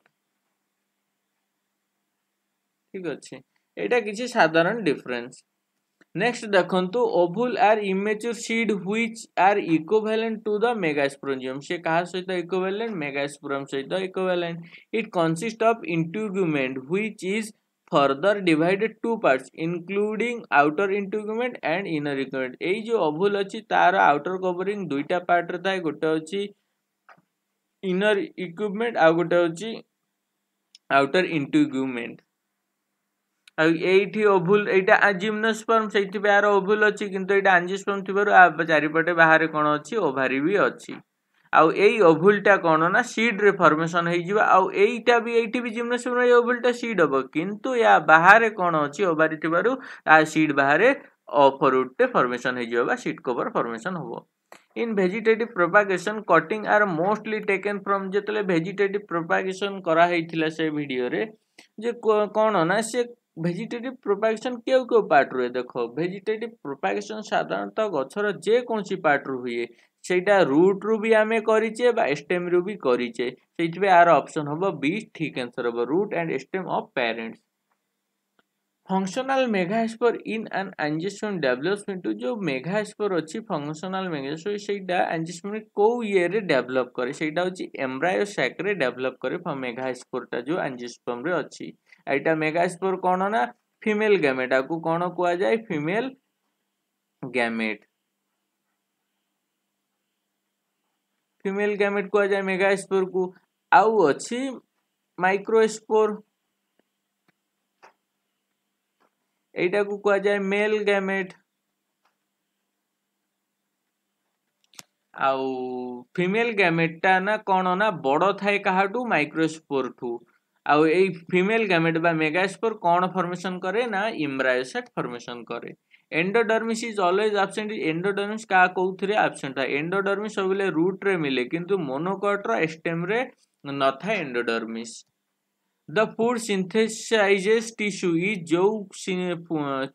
ଠିକ ଅଛି ଏଇଟା କିଛି ସାଧାରଣ ଡିଫରେନ୍ସ ନେକ୍ସଟ ଦେଖନ୍ତୁ ovule are immature seed which are equivalent to the megasporangium ସେ କାହା ସହିତ ଇକୋଭାଲେଣ୍ଟ ମେଗାସ୍ପ୍ରୋମ୍ ସହିତ equivalent it consist of integument which is further divided two parts including outer integument and inner integument এই যে অভুল আছে তার outer covering দুইটা পার্টরে থাকে গোটে হচ্ছে ইনর ইকুইপমেন্ট ଆଉ ଗୋଟେ ହେଉଛି ଆଉଟର ଇଣ୍ଟୁଗ୍ୟୁମେଣ୍ଟ ଆଉ ଏଇଠି ଓଭୁଲ ଏଇଟା ଆଞ୍ଜିମ୍ନୋସ୍ପର୍ମ ସେଇଥିପାଇଁ ଆର ଓଭୁଲ ଅଛି କିନ୍ତୁ ଏଇଟା ଆଞ୍ଜିସ୍ପର୍ମ ଥିବାରୁ ଆ ଚାରିପଟେ ବାହାରେ କ'ଣ ଅଛି ଓଭାରି ବି ଅଛି ଆଉ ଏଇ ଓଭୁଲଟା କ'ଣ ନା ସିଡ଼୍ରେ ଫର୍ମେସନ୍ ହେଇଯିବ ଆଉ ଏଇଟା ବି ଏଇଠି ବି ଜିମ୍ନୋସ୍ପର୍ମ ଏଇ ଓଭୁଲଟା ସିଡ଼୍ ହେବ କିନ୍ତୁ ୟା ବାହାରେ କ'ଣ ଅଛି ଓଭାରି ଥିବାରୁ ଆ ସିଡ଼୍ ବାହାରେ ଅଫ୍ ରୁଟ୍ଟେ ଫର୍ମେସନ୍ ହେଇଯିବ ବା ସିଟ୍ କଭର୍ ଫର୍ମେସନ୍ ହେବ in vegetative propagation cutting are mostly taken from jetale vegetative propagation करा ହେଇଥିଲା से वीडियो रे जे कोन ना से ভেজিটেটিভ প্রোপাগেশন কেউ কেউ পার্টরে দেখ ভেজিটেটিভ প্রোপাগেশন সাধারণত গছর যে কোনসি পার্টরু হুয়ে সেইটা রুট্রু বি আমি করিছে বা স্টেমরু বি করিছে সেইপাই আর অপশন হব বি ঠিক আনসর হব root and stem of parents functional megaspore in an angiosperm development जो जो मेगास्पोर अच्छी फंक्शनल मेगास्पोर ସେଇଟା एंजिस्पोर को ये रे डेभलप करे ସେଇଟା হচ্ছে এমব্রায়োসাক रे डेभलप करे जो एंजिस्पोर अच्छी एटा मेगास्पोर कौन ना फीमेल गैमेट आपको कौन कहा जाए फीमेल गैमेट फीमेल गैमेट कुआ जाए मेगास्पोर को आउ अच्छी माइक्रोस्पोर এইটাকু কুযাଏ মেল গ্যামেট ଆଉ ଫିମେଲ ଗ୍ୟାମେଟଟା ନା କ'ଣ ନା ବଡ଼ ଥାଏ କାହାଠୁ ମାଇକ୍ରୋସ୍ପୋରଠୁ ଆଉ ଏଇ ଫିମେଲ ଗ୍ୟାମେଟ ବା ମେଗାସ୍ପୋର କ'ଣ ଫର୍ମେସନ୍ କରେ ନା ଇମ୍ବ୍ରାୟୋସାଇଟ୍ ଫର୍ମେସନ୍ କରେ endodermis is always absent endodermis କାହା କେଉଁଥିରେ ଆବସେଣ୍ଟ ଥାଏ ଏଣ୍ଡୋଡର୍ମିସ୍ ସବୁବେଳେ ରୁଟ୍ରେ ମିଳେ କିନ୍ତୁ ମୋନୋକଟ୍ର ଏଷ୍ଟେମ୍ରେ ନଥାଏ ଏଣ୍ଡୋଡର୍ମିସ୍ ଦ ଫୁଡ୍ ସିନ୍ଥେସାଇଜେସ୍ ଟିସ୍ୟୁ ଇ ଯେଉଁ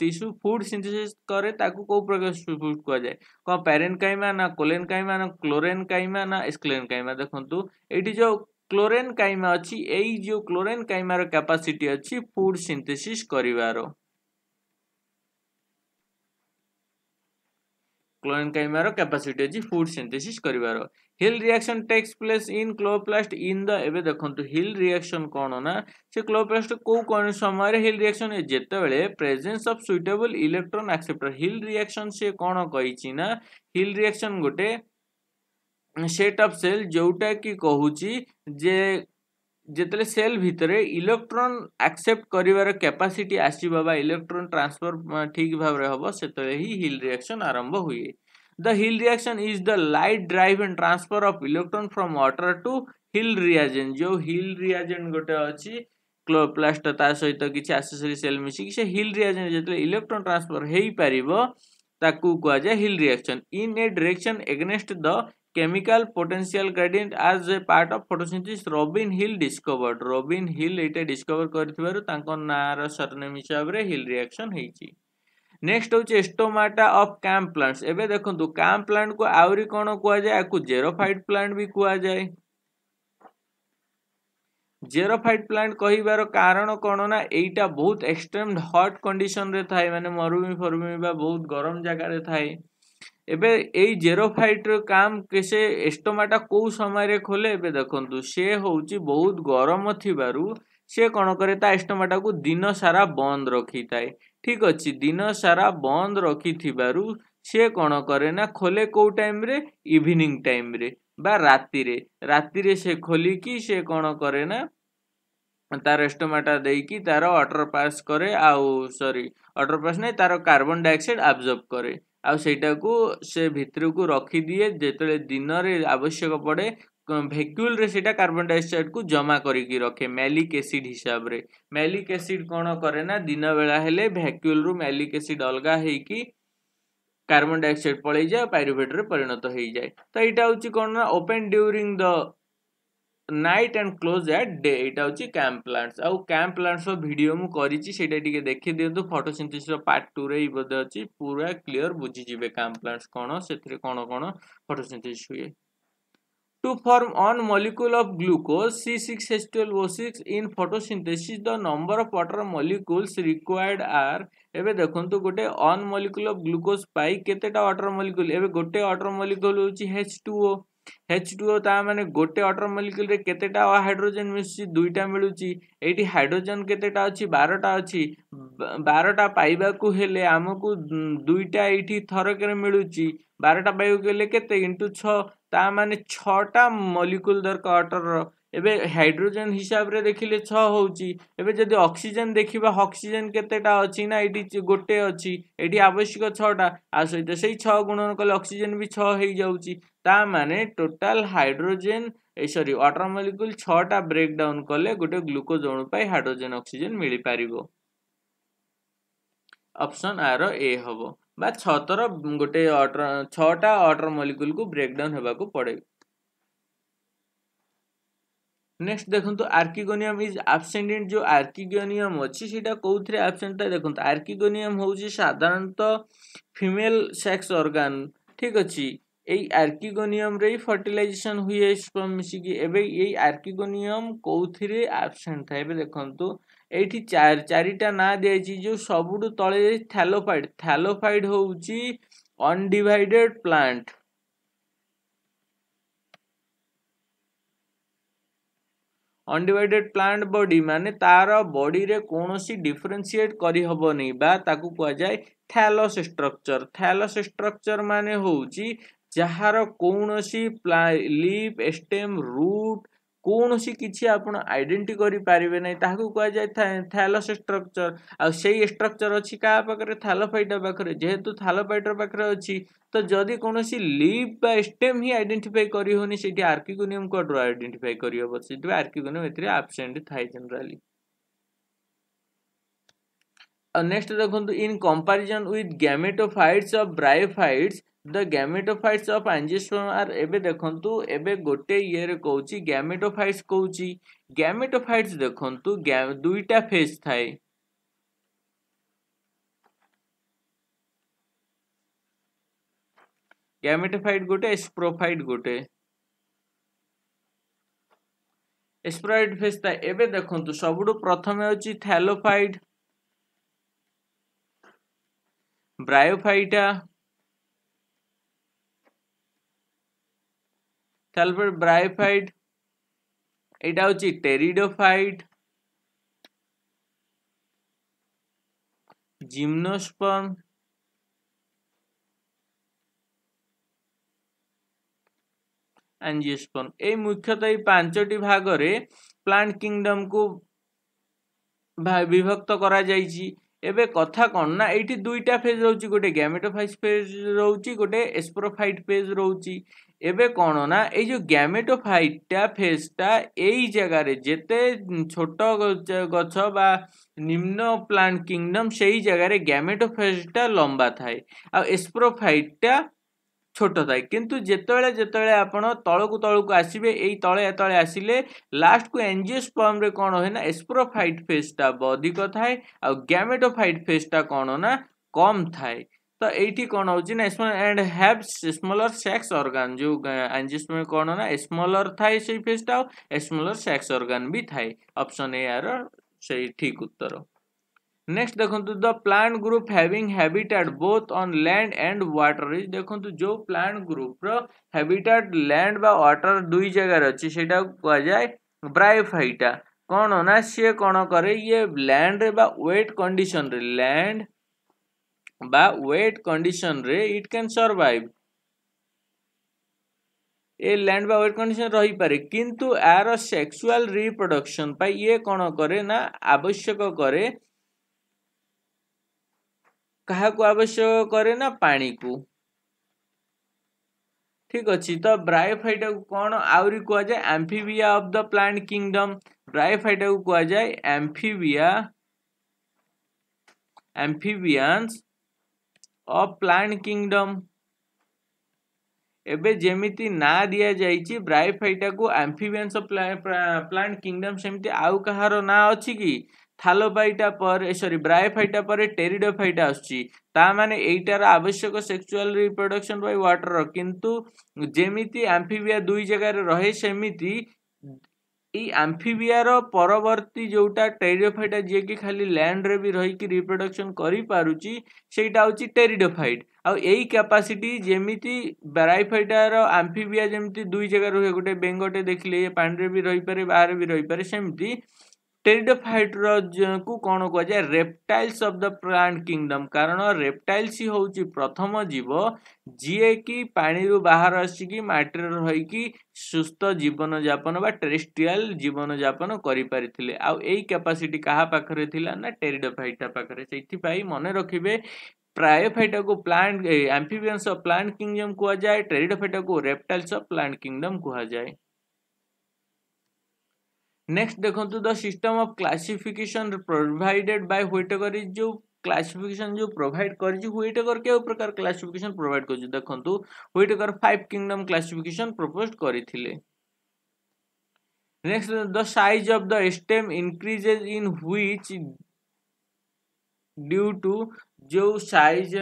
ଟିସ୍ୟୁ ଫୁଡ୍ ସିନ୍ଥେସାଇଜ୍ କରେ ତାକୁ କେଉଁ ପ୍ରକାର ଫୁଡ୍ କୁହାଯାଏ କ'ଣ ପ୍ୟାରେନ୍ କାଇମା ନା କୋଲେନ୍ କାଇମା ନା କ୍ଲୋରେନ୍ କାଇମା ନା ଏସ୍କ୍ଲେନ୍ କାଇମା ଦେଖନ୍ତୁ ଏଇଠି ଯେଉଁ କ୍ଲୋରେନ୍ କାଇମା ଅଛି ଏଇ ଯେଉଁ କ୍ଲୋରେନ୍ କାଇମାର କ୍ୟାପାସିଟି ଅଛି ଫୁଡ୍ ସିନ୍ଥେସିସ୍ କରିବାର କ୍ଲୋରେନ୍ କାଇମାର କ୍ୟାପାସିଟି ଅଛି ଫୁଡ୍ ସିନ୍ଥେସିସ୍ କରିବାର Hill reaction takes place in chloroplast in the ଏବେ ଦେଖନ୍ତୁ ହିଲ୍ ରିଆକ୍ସନ୍ କ'ଣ ନା ସେ କ୍ଲୋରୋପ୍ଲାଷ୍ଟ କେଉଁ କ'ଣ ସମୟରେ ହିଲ୍ ରିଆକ୍ସନ୍ ଯେତେବେଳେ presence of suitable electron acceptor Hill reaction ସେ କ'ଣ କହିଛି ନା ହିଲ୍ ରିଆକ୍ସନ୍ ଗୋଟେ ସେଟ୍ ଅଫ୍ ସେଲ୍ ଯେଉଁଟା କି କହୁଛି ଯେ ଯେତେବେଳେ ସେଲ୍ ଭିତରେ ଇଲେକ୍ଟ୍ରନ୍ ଆକ୍ସେପ୍ଟ କରିବାର କ୍ୟାପାସିଟି ଆସିବ ବା ଇଲେକ୍ଟ୍ରନ୍ ଟ୍ରାନ୍ସଫର୍ ଠିକ୍ ଭାବରେ ହେବ ସେତେବେଳେ ହିଁ ହିଲ୍ ରିଆକ୍ସନ୍ ଆରମ୍ଭ ହୁଏ the hill reaction is the light drive and transfer of electron from water to hill reagent जो hill reagent गोटे अच्छी क्लोरोप्लास्ट ता सहित किसी आसेसरी सेल मिसिक से हिल रिएक्शन जो इलेक्ट्रोन ट्रांसफर हो पार Hill reaction in a direction against the chemical potential gradient as a part of photosynthesis Robin Hill discovered Robin Hill ये डिस्कवर कर नार सरनेम हिसाब से हिल रिएक्शन होती ନେକ୍ସଟ ହେଉଛି ଏଷ୍ଟୋମାଟା ଅଫ୍ କ୍ୟାମ୍ପ ପ୍ଲାଣ୍ଟସ୍ ଏବେ ଦେଖନ୍ତୁ କ୍ୟାମ୍ପ ପ୍ଲାଣ୍ଟକୁ ଆହୁରି କ'ଣ କୁହାଯାଏ ଆକୁ ଜେରୋଫାଇଟ୍ ପ୍ଲାଣ୍ଟ ବି କୁହାଯାଏ ଜେରୋଫାଇଟ୍ ପ୍ଲାଣ୍ଟ କହିବାର କାରଣ କ'ଣ ନା ଏଇଟା ବହୁତ ଏକ୍ସଟ୍ରିମ୍ ହଟ୍ କଣ୍ଡିସନରେ ଥାଏ ମାନେ ମରୁଭୂମି ଫରୁଭୂମି ବା ବହୁତ ଗରମ ଜାଗାରେ ଥାଏ ଏବେ ଏଇ ଜେରୋଫାଇଟ୍ର କାମ କେସେ ଏଷ୍ଟୋମାଟା କେଉଁ ସମୟରେ ଖୋଲେ ଏବେ ଦେଖନ୍ତୁ ସେ ହେଉଛି ବହୁତ ଗରମ ଥିବାରୁ ସେ କ'ଣ କରେ ତା ଇଷ୍ଟମାଟାକୁ ଦିନ ସାରା ବନ୍ଦ ରଖିଥାଏ ଠିକ୍ ଅଛି ଦିନ ସାରା ବନ୍ଦ ରଖିଥିବାରୁ ସେ କ'ଣ କରେ ନା ଖୋଲେ କେଉଁ ଟାଇମ୍ରେ ଇଭିନିଂ ଟାଇମ୍ରେ ବା ରାତିରେ ରାତିରେ ସେ ଖୋଲିକି ସେ କ'ଣ କରେ ନା ତାର ଏଷ୍ଟୋମାଟା ଦେଇକି ତାର ୱାଟର ପାସ୍ କରେ ଆଉ ସରି ୱାଟର ପାସ୍ ନାହିଁ ତାର କାର୍ବନ ଡାଇଅକ୍ସାଇଡ଼ ଆବଜର୍ଭ କରେ ଆଉ ସେଇଟାକୁ ସେ ଭିତରକୁ ରଖିଦିଏ ଯେତେବେଳେ ଦିନରେ ଆବଶ୍ୟକ ପଡ଼େ ভেকুলরে সেটা কার্বন ডাইঅক্সাইডকু জমা করিকি রখে ম্যালিক এসিড হিসাবরে ম্যালিক এসিড কোণ করে না দিন বেলা হলে ভ্যাকুলরু ম্যালিক এসিড অলগা হয়েকি কার্বন ডাইঅক্সাইড পলাই যায় পাইরুভেটরে পরিণত হয়ে যায় তো এইটা হচ্ছে কোণ না open during the night and close at day এইটা হচ্ছে ক্যাম্প প্লান্টস আউ ক্যাম্প প্লান্টসর ভিডিও মু করিছি সেটা টিকে দেখি দিন্তু ফটোসিন্থেসিসর পার্ট 2 রে এই বোধে আছে পুরা ক্লিয়ার বুঝি যাবে ক্যাম্প প্লান্টস কোণ সেতরে কোণ কোণ ফটোসিন্থেসিস হুয়ে to form one molecule of glucose C6H12O6 in photosynthesis the number of water molecules required are এবে দেখন্তু গোটে অন মলিকুল অফ গ্লুকোজ পাই কেতেটা ওয়াটার মলিকুল এবে গোটে ওয়াটার মলিকুল হচ্ছে H2O ହେଚ୍ ଟୁ ଓ ତା ମାନେ ଗୋଟେ ୱାଟର ମଲିକ୍ୟୁଲରେ କେତେଟା ହାଇଡ୍ରୋଜେନ୍ ମିଶୁଛି ଦୁଇଟା ମିଳୁଛି ଏଇଠି ହାଇଡ୍ରୋଜେନ୍ କେତେଟା ଅଛି ବାରଟା ଅଛି ବାରଟା ପାଇବାକୁ ହେଲେ ଆମକୁ ଦୁଇଟା ଏଇଠି ଥରକରେ ମିଳୁଛି ବାରଟା ପାଇବାକୁ ହେଲେ କେତେ ଇଣ୍ଟୁ ଛଅ ତା ମାନେ ଛଅଟା ମଲିକ୍ୟୁଲ ଦରକାର ୱାଟରର এবে হাইড্রোজেন হিসাবে দেখিলে ছ হচ্ছে এবে যদি অক্সিজেন দেখিবা অক্সিজেন কেতেটা অছি না এটি গোটে অছি এটি আবশ্যক ছটা আর সহিত সেই ছ গুণন কলে অক্সিজেন বি ছ হয়ে যাচ্ছি তা মানে টোটাল হাইড্রোজেন এই সরি ওয়াটার মলিকুল ছটা ব্রেকডাউন কলে গোটে গ্লুকোজ অণু পাই হাইড্রোজেন অক্সিজেন মিলিপারিব অপশন আর এ হব বা ছতর গোটে অটর ছটা অটর মলিকুলকু ব্রেকডাউন হওয়া পড়ে নেক্সট দেখন্তু ଆର୍କିଗୋନିୟମ ଇଜ୍ ଆବସେଣ୍ଟ ଯେଉଁ ଆର୍କିଗୋନିୟମ ଅଛି ସେଇଟା କେଉଁଥିରେ ଆବସେଣ୍ଟଟା ଦେଖନ୍ତୁ ଆର୍କିଗୋନିୟମ ହେଉଛି ସାଧାରଣତଃ ଫିମେଲ୍ ସେକ୍ସ ଅର୍ଗାନ୍ ଠିକ୍ ଅଛି ଏଇ ଆର୍କିଗୋନିୟମରେ ହିଁ ଫର୍ଟିଲାଇଜେସନ୍ ହୁଏ ସ୍ପମ୍ ମିଶିକି ଏବେ ଏଇ ଆର୍କିଗୋନିୟମ କେଉଁଥିରେ ଆବସେଣ୍ଟ ଥାଏ ଏବେ ଦେଖନ୍ତୁ ଏଇଠି ଚାରିଟା ନାଁ ଦିଆଯାଇଛି ଯେଉଁ ସବୁଠୁ ତଳେ ଥାଲୋଫାଇଡ୍ ଥାଲୋଫାଇଡ୍ ହେଉଛି undivided plant undivided plant body ମାନେ ତାର ବଡିରେ କୌଣସି ଡିଫରେନ୍ସିଏଟ୍ କରିହେବନି ବା ତାକୁ କୁହାଯାଏ ଥ୍ୟାଲସ୍ ଷ୍ଟ୍ରକ୍ଚର ଥ୍ୟାଲସ୍ ଷ୍ଟ୍ରକ୍ଚର ମାନେ ହେଉଛି ଯାହାର କୌଣସି ଲିଫ୍ ଷ୍ଟେମ୍ ରୁଟ୍ କୌଣସି କିଛି ଆପଣ ଆଇଡେଣ୍ଟି କରିପାରିବେ ନାହିଁ ତାହାକୁ କୁହାଯାଏ ଥାଲସ୍ ଷ୍ଟ୍ରକ୍ଚର୍ ଆଉ ସେଇ ଷ୍ଟ୍ରକ୍ଚର୍ ଅଛି କାହା ପାଖରେ ଥାଲଫାଇଟା ପାଖରେ ଯେହେତୁ ଥାଲଫାଇଟର ପାଖରେ ଅଛି ତ ଯଦି କୌଣସି ଲିପ୍ ବା ଷ୍ଟେମ୍ ହିଁ ଆଇଡେଣ୍ଟିଫାଇ କରିହେଉନି ସେଇଠି ଆର୍କିଗୋନିୟମ୍ କଡ଼ରୁ ଆଇଡେଣ୍ଟିଫାଇ କରିହେବ ସେଥିପାଇଁ ଆର୍କିଗୋନିୟମ୍ ଏଥିରେ ଆବସେଣ୍ଟ ଥାଏ ଜେନେରାଲି ଆଉ ନେକ୍ସଟ ଦେଖନ୍ତୁ in comparison with gameto gametophytes of bryophytes the gametophytes of angiosperm are ଏବେ ଦେଖନ୍ତୁ ଏବେ ଗୋଟେ ଇଏରେ କହୁଛି ଗ୍ୟାମେଟୋଫାଇଟ୍ସ କହୁଛି ଗ୍ୟାମେଟୋଫାଇଟ୍ସ ଦେଖନ୍ତୁ ଦୁଇଟା ଫେଜ୍ ଥାଏ গ্যামেটোফাইট ଗୋଟେ ଏସ୍ପ୍ରୋଫାଇଟ୍ ଗୋଟେ স্প্রোফাইট ফেজ ଥାଏ ଏବେ ଦେଖନ୍ତୁ ସବୁଠୁ ପ୍ରଥମେ ହେଉଛି থ্যালোফাইট ବ୍ରାୟୋଫାଇଟା সালফার ব্রাইফাইড এটা হচ্ছে টেরিডোফাইড জিমনোস্পর্ম অ্যাঞ্জিওস্পর্ম এই মুখ্যতঃ এই ପାଞ୍ଚଟି ଭାଗରେ ପ୍ଲାଣ୍ଟ କିଙ୍ଗଡମକୁ ବିଭକ୍ତ କରାଯାଇଛି ଏବେ କଥା କ'ଣ ନା ଏଇଠି ଦୁଇଟା ଫେଜ୍ ରହୁଛି ଗୋଟେ ଗ୍ୟାମେଟୋଫାଇଟ୍ ଫେଜ୍ ରହୁଛି ଗୋଟେ ଏସ୍ପ୍ରୋଫାଇଟ୍ ଫେଜ୍ ରହୁଛି এবে କ'ଣ ନା ଏଇ ଯେଉଁ ଗ୍ୟାମେଟୋଫାଇଟ୍ଟା ଫେଜ୍ଟା ଏଇ ଜାଗାରେ ଯେତେ ଛୋଟ ଗଛ ବା ନିମ୍ନ ପ୍ଲାଣ୍ଟ କିଙ୍ଗଡ଼ମ୍ ସେଇ ଜାଗାରେ ଗ୍ୟାମେଟୋଫେଜ୍ଟା ଲମ୍ବା ଥାଏ ଆଉ ଏସ୍ପ୍ରୋଫାଇଟ୍ଟା ଛୋଟ ଥାଏ କିନ୍ତୁ ଯେତେବେଳେ ଯେତେବେଳେ ଆପଣ ତଳକୁ ତଳକୁ ଆସିବେ ଏଇ ତଳେ ତଳେ ଆସିଲେ ଲାଷ୍ଟକୁ ଏଞ୍ଜିଓସ୍ପମ୍ରେ କ'ଣ ହୁଏ ନା ଏସ୍ପ୍ରୋଫାଇଟ୍ ଫେଜ୍ଟା ଅଧିକ ଥାଏ ଆଉ ଗ୍ୟାମେଟୋଫାଇଟ୍ ଫେଜ୍ଟା କ'ଣ ନା କମ୍ ଥାଏ तो ये कौन हो and have smaller sex organ जो आंजिस अं, कौन ना स्मॉलर थाए से फेस टा सेक्स अर्गान भी थाए अपसन ए यार से ठीक उत्तर नेक्स्ट देखो the plant group having habitat both on land and water देखो जो प्लांट ग्रुप हैबिटेट लैंड बा वाटर दुई जगार अच्छे से कहुए ब्राइफाइटा कौन ना सी कौन करे ये लैंड रे वेट कंडीशन रे लैंड বা ওয়েট কন্ডিশনরে ইট ক্যান সর্ভাইভ এ ল্যান্ড বা ওয়েট কন্ডিশন রহিপারে কিন্তু এর সেক্সুয়াল রিপ্রোডকশন পাই ইয়ে কোণ করে না আবশ্যক করে কাহাকু আবশ্যক করে না পানিকু ঠিক আছে তো ব্রায়োফাইটাকু কোণ আহরি কুযায় amphibia of the plant kingdom ব্রায়োফাইটাকু কুযায় amphibia amphibians of plant kingdom এবে যেমিতি না দিয়া যাইছি ব্রাইফাইটাকু আম্ফিবিয়ান্স প্লান্ট কিংডম সেমিতি আউ কাহার না অছি কি থালোফাইটা পরে সরি ব্রাইফাইটা পরে টেরিডোফাইটা আসছি তা মানে এইটার আবশ্যক সেক্সুয়াল রিপ্রোডকশন বাই ওয়াটার কিন্তু যেমিতি আম্ফিবিয়া দুই জায়গায় রহে সেমিতি ଆମ୍ଫିବିଆର ପରବର୍ତ୍ତୀ ଯେଉଁଟା ଟେରିଡୋଫାଇଟା ଯିଏକି ଖାଲି ଲ୍ୟାଣ୍ଡରେ ବି ରହିକି ରିପ୍ରଡକ୍ସନ୍ କରିପାରୁଛି ସେଇଟା ହେଉଛି ଟେରିଡୋଫାଇଟ୍ ଆଉ ଏଇ କ୍ୟାପାସିଟି ଯେମିତି ବ୍ରାଇଫାଇଟାର ଆମ୍ଫିବିଆ ଯେମିତି ଦୁଇ ଜାଗାରେ ରୁହେ ଗୋଟେ ବେଙ୍ଗଟେ ଦେଖିଲେ ଇଏ ପାଣିରେ ବି ରହିପାରେ ବାହାରେ ବି ରହିପାରେ ସେମିତି ଟେରିଡୋଫାଇଟ୍ର କୁ କ'ଣ କୁହାଯାଏ reptiles of the plant kingdom କାରଣ ରେପ୍ଟାଇଲ୍ସ ହେଉଛି ପ୍ରଥମ ଜୀବ ଯିଏକି ପାଣିରୁ ବାହାର ଆସିକି ମାଟିରେ ରହିକି ସୁସ୍ଥ ଜୀବନଯାପନ ବା ଟେରିଷ୍ଟ୍ରିଆଲ ଜୀବନଯାପନ କରିପାରିଥିଲେ ଆଉ ଏଇ କ୍ୟାପାସିଟି କାହା ପାଖରେ ଥିଲା ନା ଟେରିଡୋଫାଇଟା ପାଖରେ ସେଇଥିପାଇଁ ମନେ ରଖିବେ प्रायोफाइटा को plant amphibians of plant kingdom कह जाए ट्रेरिडोफाइटा को रेप्टाइल्स ऑफ प्लांट किंगडम कह जाए নেক্সট দেখন্তু the system of classification provided by Whittaker is ଯେଉଁ କ୍ଲାସିଫିକେସନ୍ ଯେଉଁ ପ୍ରୋଭାଇଡ୍ କରିଛି ହ୍ୱିଟେଗର କେଉଁ ପ୍ରକାର କ୍ଲାସିଫିକେସନ୍ ପ୍ରୋଭାଇଡ୍ କରୁଛି ଦେଖନ୍ତୁ Whittaker five kingdom classification propose କରିଥିଲେ next the size of the stem increases in which due to ଯେଉଁ ସାଇଜ୍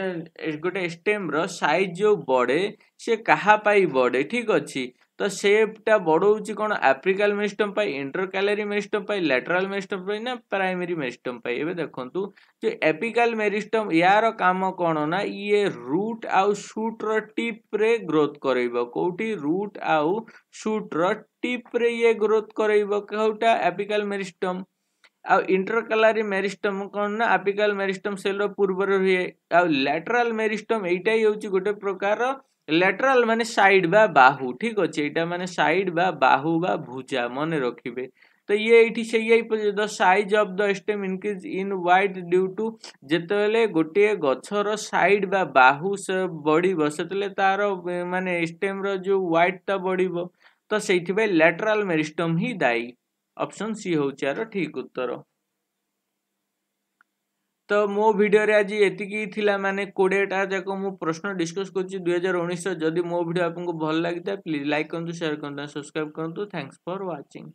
ଗୋଟେ ଏଷ୍ଟେମ୍ର ସାଇଜ୍ ଯେଉଁ ବଢ଼େ ସେ କାହା ପାଇଁ ବଢ଼େ ଠିକ୍ ଅଛି ତ ସେପ୍ଟା ବଢ଼ଉଛି କ'ଣ ଆପ୍ରିକାଲ ମେଷ୍ଟମ୍ ପାଇଁ ଇଣ୍ଟରକାଲାରୀ ମେଷ୍ଟମ୍ ପାଇଁ ଲାଟେରାଲ ମେଷ୍ଟମ୍ ପାଇଁ ନା ପ୍ରାଇମେରୀ ମେଷ୍ଟମ୍ ପାଇଁ ଏବେ ଦେଖନ୍ତୁ ଯେ ଏପିକାଲ ମେରିଷ୍ଟମ୍ ୟାର କାମ କ'ଣ ନା ଇଏ ରୁଟ୍ ଆଉ ସୁଟ୍ର ଟିପ୍ରେ ଗ୍ରୋଥ୍ କରେଇବ କେଉଁଠି ରୁଟ୍ ଆଉ ସୁଟ୍ର ଟିପ୍ରେ ଇଏ ଗ୍ରୋଥ୍ କରେଇବ କେଉଁଟା ଆପିକାଲ ମେରିଷ୍ଟମ୍ ଆଉ ଇଣ୍ଟରକାଲାରୀ ମେରିଷ୍ଟମ୍ କ'ଣ ନା ଆପିକାଲ ମେରିଷ୍ଟମ୍ ସେଲ୍ର ପୂର୍ବରୁ ରୁହେ ଆଉ ଲାଟେରାଲ ମେରିଷ୍ଟମ୍ ଏଇଟା ହେଉଛି ଗୋଟେ ପ୍ରକାର ল্যাটেরাল মানে সাইড বা বাহু ঠিক আছে এটা মানে সাইড বা বাহু বা ভুজা মনে রাখবে তো ইয়ে এইটি সেইয়াই পর্যন্ত size of the stem increase in wide due to যেতবে গোটিয়ে গছর সাইড বা বাহু বড়িব সেতবে তার মানে স্টেমর যে ওয়াইডটা বড়িব তো সেইথিপাই ল্যাটেরাল মেরিস্টম হি দায়ী অপশন সি হচ্ছে আর ঠিক উত্তর ତ ମୋ ଭିଡ଼ିଓରେ ଆଜି ଏତିକି ଥିଲା ମାନେ କୋଡ଼ିଏଟା ଯାକ ମୁଁ ପ୍ରଶ୍ନ ଡିସ୍କସ୍ କରୁଛି ଦୁଇହଜାର ଉଣେଇଶର ଯଦି ମୋ ଭିଡ଼ିଓ ଆପଣଙ୍କୁ ଭଲ ଲାଗିଥାଏ ପ୍ଲିଜ୍ ଲାଇକ୍ କରନ୍ତୁ ସେୟାର୍ କରନ୍ତୁ ସବସ୍କ୍ରାଇବ୍ କରନ୍ତୁ ଥ୍ୟାଙ୍କ୍ସ ଫର୍ ୱାଚିଂ